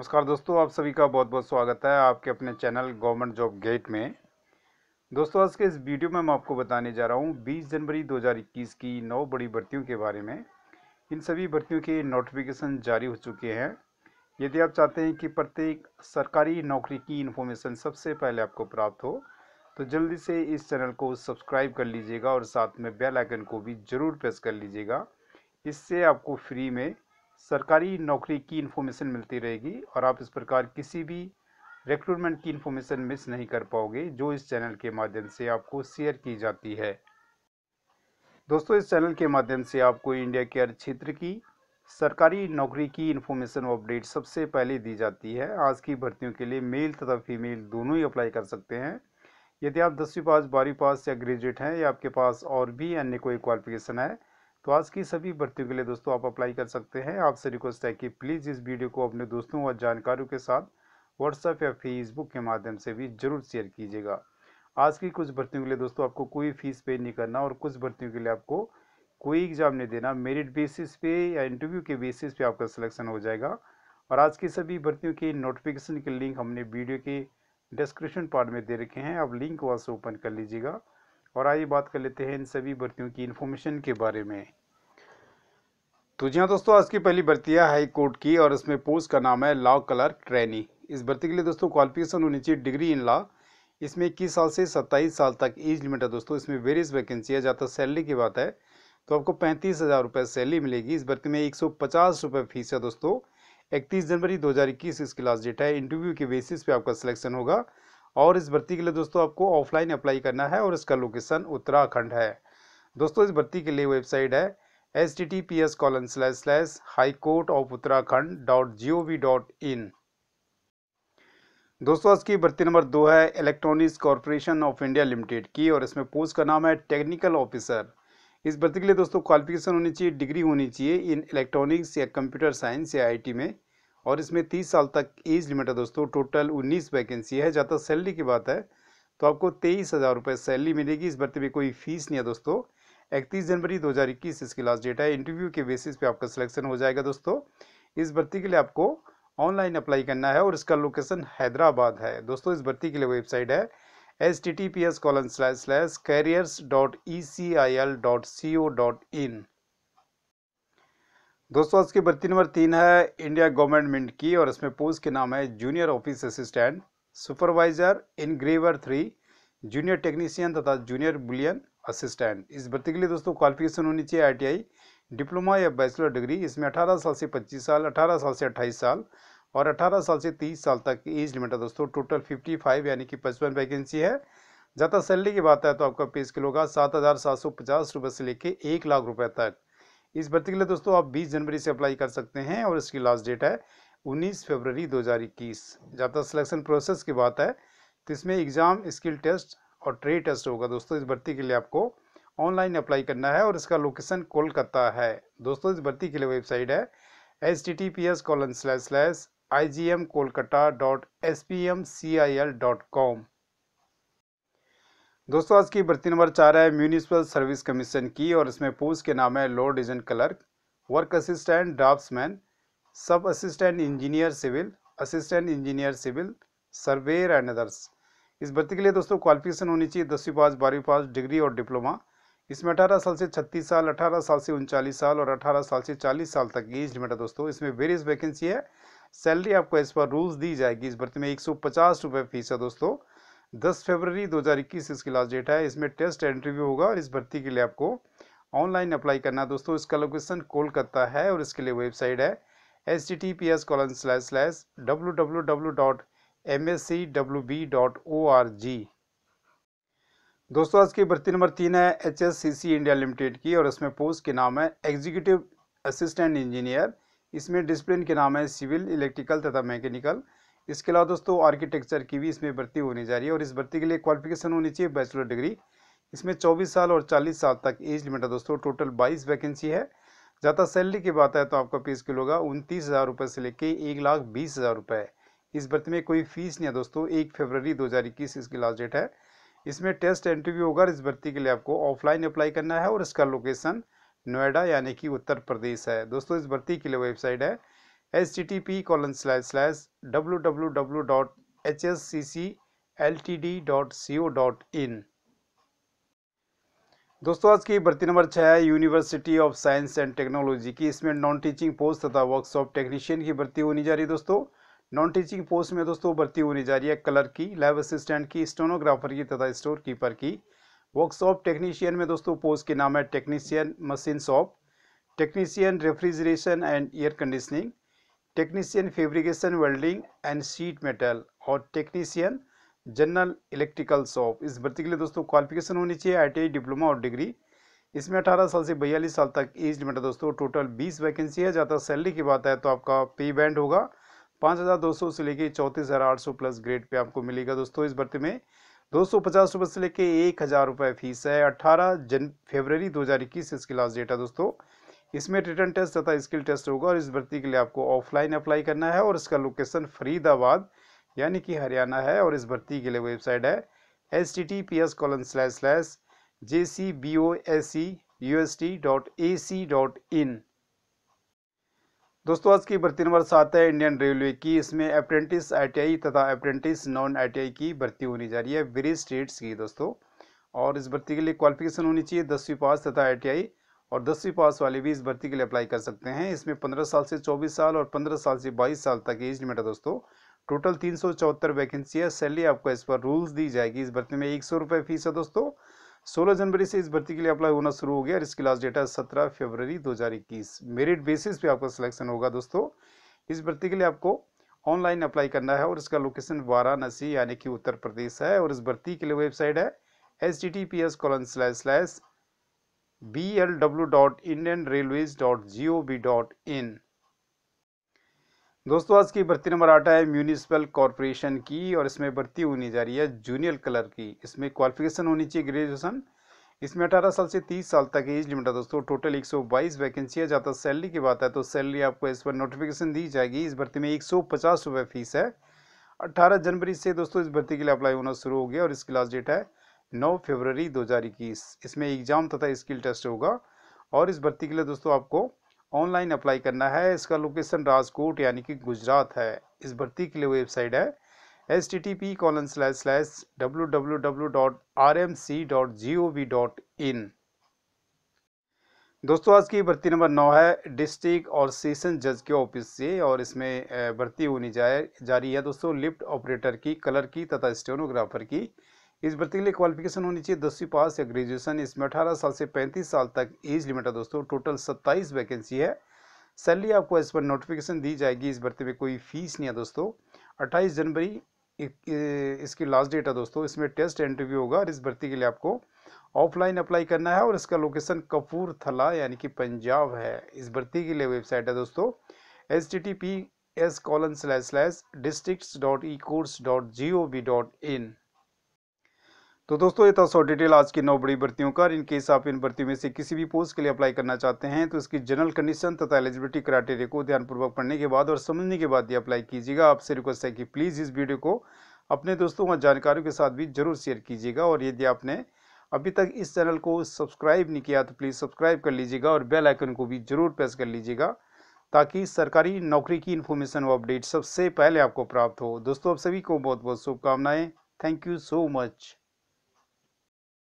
नमस्कार दोस्तों आप सभी का बहुत बहुत स्वागत है आपके अपने चैनल गवर्नमेंट जॉब गेट में दोस्तों आज के इस वीडियो में मैं आपको बताने जा रहा हूँ 20 जनवरी 2021 की नौ बड़ी भर्तियों के बारे में इन सभी भर्तियों के नोटिफिकेशन जारी हो चुके हैं यदि आप चाहते हैं कि प्रत्येक सरकारी नौकरी की इन्फॉर्मेशन सबसे पहले आपको प्राप्त हो तो जल्दी से इस चैनल को सब्सक्राइब कर लीजिएगा और साथ में बेलाइकन को भी ज़रूर प्रेस कर लीजिएगा इससे आपको फ्री में सरकारी नौकरी की इन्फॉर्मेशन मिलती रहेगी और आप इस प्रकार किसी भी रिक्रूटमेंट की इन्फॉर्मेशन मिस नहीं कर पाओगे जो इस चैनल के माध्यम से आपको शेयर की जाती है दोस्तों इस चैनल के माध्यम से आपको इंडिया के हर क्षेत्र की सरकारी नौकरी की इन्फॉर्मेशन और अपडेट सबसे पहले दी जाती है आज की भर्तियों के लिए मेल तथा फीमेल दोनों ही अप्लाई कर सकते हैं यदि आप दसवीं पास बारहवीं पास या ग्रेजुएट हैं या आपके पास और भी अन्य कोई क्वालिफिकेशन है तो आज की सभी भर्तियों के लिए दोस्तों आप अप्लाई कर सकते हैं आपसे रिक्वेस्ट है कि प्लीज़ इस वीडियो को अपने दोस्तों और जानकारों के साथ व्हाट्सएप या फेसबुक के माध्यम से भी जरूर शेयर कीजिएगा आज की कुछ भर्तियों के लिए दोस्तों आपको कोई फीस पे नहीं करना और कुछ भर्तियों के लिए आपको कोई एग्ज़ाम नहीं देना मेरिट बेसिस पे या इंटरव्यू के बेसिस पे आपका सिलेक्शन हो जाएगा और आज की सभी भर्तियों की नोटिफिकेशन के लिंक हमने वीडियो के डिस्क्रिप्शन पार्ट में दे रखे हैं आप लिंक वहाँ से ओपन कर लीजिएगा और आइए बात कर लेते हैं इन सभी भर्तियों की इन्फॉर्मेशन के बारे में तो जी हाँ दोस्तों आज की पहली भर्ती है हाई कोर्ट की और इसमें पोस्ट का नाम है लॉ कलर ट्रेनी इस भर्ती के लिए दोस्तों क्वालिफिकेशन होनी चाहिए डिग्री इन लॉ इसमें इक्कीस साल से सत्ताईस साल तक एज लिमिट है दोस्तों इसमें वेरियस वैकेंसी है जहाँ तक सैलरी की बात है तो आपको पैंतीस हज़ार रुपये सैलरी मिलेगी इस भर्ती में एक सौ पचास रुपये फीस है दोस्तों इकतीस जनवरी दो हज़ार इक्कीस इसकी लास्ट डेट है इंटरव्यू के बेसिस पे आपका सिलेक्शन होगा और इस भर्ती के लिए दोस्तों आपको ऑफलाइन अप्लाई करना है और इसका लोकेशन उत्तराखंड है दोस्तों इस भर्ती के लिए वेबसाइट है H T T P S colon slash slash high court of Uttarakhand dot G O V dot in दोस्तों आज की भर्ती नंबर दो है electronics corporation of India limited की और इसमें पोस्ट का नाम है टेक्निकल ऑफिसर इस भर्ती के लिए दोस्तों क्वालिफिकेशन होनी चाहिए डिग्री होनी चाहिए इन इलेक्ट्रॉनिक्स या कंप्यूटर साइंस या टी में और इसमें तीस साल तक एज लिमिट है दोस्तों टोटल उन्नीस वैकेंसी है ज़्यादा सैलरी की बात है तो आपको तेईस हज़ार रुपये सैलरी मिलेगी इस भर्ती में कोई फीस नहीं है दोस्तों इकतीस जनवरी 2021 इसकी लास्ट डेट है इंटरव्यू के बेसिस पे आपका सिलेक्शन हो जाएगा दोस्तों इस भर्ती के लिए आपको ऑनलाइन अप्लाई करना है और इसका लोकेशन हैदराबाद है दोस्तों इस भर्ती के लिए वेबसाइट है H T T P S colon slash slash careers dot E C I L dot C O dot in दोस्तों आज की भर्ती नंबर तीन है इंडिया गवर्नमेंट की और इसमें पोस्ट के नाम है junior office assistant supervisor engraver three junior technician तथा जूनियर बुलियन असिस्टेंट इस भर्ती के लिए दोस्तों क्वालिफिकेशन होनी चाहिए आईटीआई डिप्लोमा या बैचलर डिग्री इसमें 18 साल से 25 साल 18 साल से 28 साल और 18 साल से 30 साल तक की एज लिमिट है दोस्तों टोटल 55 यानी कि पचपन वैकेंसी है ज़्यादा सैलरी की बात है तो आपका पे स्किल होगा सात हज़ार सात सौ पचास रुपये से लेकर एक लाख रुपये तक इस भर्ती के लिए दोस्तों आप बीस जनवरी से अप्लाई कर सकते हैं और इसकी लास्ट डेट है उन्नीस फरवरी दो हज़ार सिलेक्शन प्रोसेस की बात है तो इसमें एग्ज़ाम स्किल टेस्ट और ट्रेड टेस्ट होगा दोस्तों इस भर्ती के लिए आपको ऑनलाइन अप्लाई करना है और इसका लोकेशन कोलकाता है दोस्तों इस भर्ती के लिए वेबसाइट है H T T P S colon slash slash I G M Kolkata dot S P M C I L dot com दोस्तों आज की भर्ती नंबर चार है म्यूनिसिपल सर्विस कमीशन की और इसमें पोस्ट के नाम है lower division clerk work assistant draftsman sub assistant engineer civil assistant engineer civil surveyor and others इस भर्ती के लिए दोस्तों क्वालिफिकेशन होनी चाहिए दसवीं पास बारहवीं पास डिग्री और डिप्लोमा इसमें अठारह साल से छत्तीस साल अठारह साल से उनचालीस साल और अठारह साल से चालीस साल तक एज लिमिट है दोस्तों इसमें वेरियस वैकेंसी है सैलरी आपको इस पर रूल्स दी जाएगी इस भर्ती में एक सौ पचास रुपये फीस है दोस्तों दस फरवरी दो हज़ार इक्कीस इसकी लास्ट डेट है इसमें टेस्ट इंटरव्यू होगा और इस भर्ती के लिए आपको ऑनलाइन अप्लाई करना है दोस्तों इसका लोकेशन कोलकाता है और इसके लिए वेबसाइट है H T T P S colon slash slash W W W dot M दोस्तों आज की भर्ती नंबर तीन है एच इंडिया लिमिटेड की और इसमें पोस्ट के नाम है एग्जीक्यूटिव असिस्टेंट इंजीनियर इसमें डिसिप्लिन के नाम है सिविल इलेक्ट्रिकल तथा मैकेनिकल इसके अलावा दोस्तों आर्किटेक्चर की भी इसमें भर्ती होनी जा रही है और इस भर्ती के लिए क्वालिफिकेशन होनी चाहिए बैचलर डिग्री इसमें 24 साल और 40 साल तक एज लिमिट है दोस्तों टोटल 22 वैकेंसी है ज़्यादा सैलरी की बात है तो आपका पे स्किल होगा उनतीस हज़ार रुपये से लेके एक लाख बीस हज़ार रुपये इस भर्ती में कोई फीस नहीं है दोस्तों एक फरवरी 2021 इसकी लास्ट डेट है इसमें टेस्ट इंटरव्यू होगा इस भर्ती के लिए आपको ऑफलाइन अप्लाई करना है और इसका लोकेशन नोएडा यानी कि उत्तर प्रदेश है दोस्तों इस भर्ती के लिए वेबसाइट है H T T P colon slash slash W W W dot H S C C L T D dot C O dot in दोस्तों आज की भर्ती नंबर छः है university of science and technology की इसमें नॉन टीचिंग पोस्ट तथा workshop technician की भर्ती होनी जा रही है दोस्तों नॉन टीचिंग पोस्ट में दोस्तों भर्ती होने जा रही है कलर की लैब असिस्टेंट की स्टोनोग्राफर की तथा स्टोर कीपर की वर्कशॉप टेक्नीशियन में दोस्तों पोस्ट के नाम है technician machine shop technician refrigeration and air conditioning technician fabrication welding and sheet metal और टेक्नीशियन जनरल इलेक्ट्रिकल शॉप इस भर्ती के लिए दोस्तों क्वालिफिकेशन होनी चाहिए आई डिप्लोमा और डिग्री इसमें अठारह साल से बयालीस साल तक एज लिमिट है दोस्तों टोटल बीस वैकेंसी है ज़्यादा सैलरी की बात है तो आपका पे बैंड होगा पाँच हज़ार दो सौ से लेके 34800 हज़ार आठ सौ प्लस ग्रेड पे आपको मिलेगा दोस्तों इस भर्ती में दो सौ पचास रुपये से लेके एक हज़ार रुपये फीस है अट्ठारह जन फेबररी दो हज़ार इक्कीस इसकी लास्ट डेट है दोस्तों इसमें रिटर्न टेस्ट तथा स्किल टेस्ट होगा और इस भर्ती के लिए आपको ऑफलाइन अप्लाई करना है और इसका लोकेशन फरीदाबाद यानी कि हरियाणा है और इस भर्ती के लिए वेबसाइट है S T T P S colon slash slash J C B O S C U S T dot A C dot in दोस्तों आज की भर्ती नंबर सात है इंडियन रेलवे की इसमें अप्रेंटिस आईटीआई तथा अप्रेंटिस नॉन आईटीआई की भर्ती होनी जा रही है वेरी स्टेट्स की दोस्तों और इस भर्ती के लिए क्वालिफिकेशन होनी चाहिए दसवीं पास तथा आईटीआई और दसवीं पास वाले भी इस भर्ती के लिए अप्लाई कर सकते हैं इसमें पंद्रह साल से चौबीस साल और पंद्रह साल से बाईस साल तक एज लिमिट है दोस्तों टोटल तीन वैकेंसी है सैलरी आपको इस पर रूल्स दी जाएगी इस भर्ती में एक सौ फीस है दोस्तों 16 जनवरी से इस भर्ती के लिए अप्लाई होना शुरू हो गया और इसकी लास्ट डेट है फरवरी दो मेरिट बेसिस पे आपका सिलेक्शन होगा दोस्तों इस भर्ती के लिए आपको ऑनलाइन अप्लाई करना है और इसका लोकेशन वाराणसी यानी कि उत्तर प्रदेश है और इस भर्ती के लिए वेबसाइट है H T T P S colon slash slash B L W dot Indian railways dot G O V dot in दोस्तों आज की भर्ती नंबर आठ है म्यूनिसिपल कॉरपोरेशन की और इसमें भर्ती होनी जा रही है जूनियर कलर की इसमें क्वालिफिकेशन होनी चाहिए ग्रेजुएशन इसमें अठारह साल से तीस साल तक एज लिमिट है दोस्तों टोटल एक बाईस वैकेंसी है जहाँ तक सैलरी की बात है तो सैलरी आपको इस पर नोटिफिकेशन दी जाएगी इस भर्ती में एक सौ फीस है अट्ठारह जनवरी से दोस्तों इस भर्ती के लिए अप्लाई होना शुरू हो गया और इसकी लास्ट डेट है नौ फरवरी दो इसमें एग्जाम तथा स्किल टेस्ट होगा और इस भर्ती के लिए दोस्तों आपको ऑनलाइन अप्लाई करना है इसका लोकेशन राजकोट यानी कि गुजरात है इस भर्ती के लिए वेबसाइट है S T T P colon slash slash W W W dot R M C dot G O V dot in दोस्तों आज की भर्ती नंबर नौ है डिस्ट्रिक्ट और सेशन जज के ऑफिस से और इसमें भर्ती होनी जाए जारी है दोस्तों लिफ्ट ऑपरेटर की कलर की तथा स्टेनोग्राफर की इस भर्ती के लिए क्वालिफिकेशन होनी चाहिए दसवीं पास या ग्रेजुएशन इसमें अठारह साल से पैंतीस साल तक एज लिमिट है दोस्तों टोटल सत्ताईस वैकेंसी है सैलरी आपको इस पर नोटिफिकेशन दी जाएगी इस भर्ती में कोई फीस नहीं है दोस्तों अट्ठाईस जनवरी इसकी लास्ट डेट है दोस्तों इसमें टेस्ट इंटरव्यू होगा और इस भर्ती के लिए आपको ऑफलाइन अप्लाई करना है और इसका लोकेशन कपूरथला यानी कि पंजाब है इस भर्ती के लिए वेबसाइट है दोस्तों H T T P S colon slash slash district dot E courts dot G O V dot in तो दोस्तों ये था सौ डिटेल आज की नौ बड़ी भर्तियों का इनकेस आप इन भर्तियों में से किसी भी पोस्ट के लिए अप्लाई करना चाहते हैं तो इसकी जनरल कंडीशन तथा एलिजिबिलिटी क्राइटेरिया को ध्यानपूर्वक पढ़ने के बाद और समझने के बाद ये अप्लाई कीजिएगा आपसे रिक्वेस्ट है कि प्लीज़ इस वीडियो को अपने दोस्तों और जानकारों के साथ भी जरूर शेयर कीजिएगा और यदि आपने अभी तक इस चैनल को सब्सक्राइब नहीं किया तो प्लीज़ सब्सक्राइब कर लीजिएगा और बेल आइकन को भी जरूर प्रेस कर लीजिएगा ताकि सरकारी नौकरी की इन्फॉर्मेशन व अपडेट सबसे पहले आपको प्राप्त हो दोस्तों आप सभी को बहुत बहुत शुभकामनाएँ थैंक यू सो मच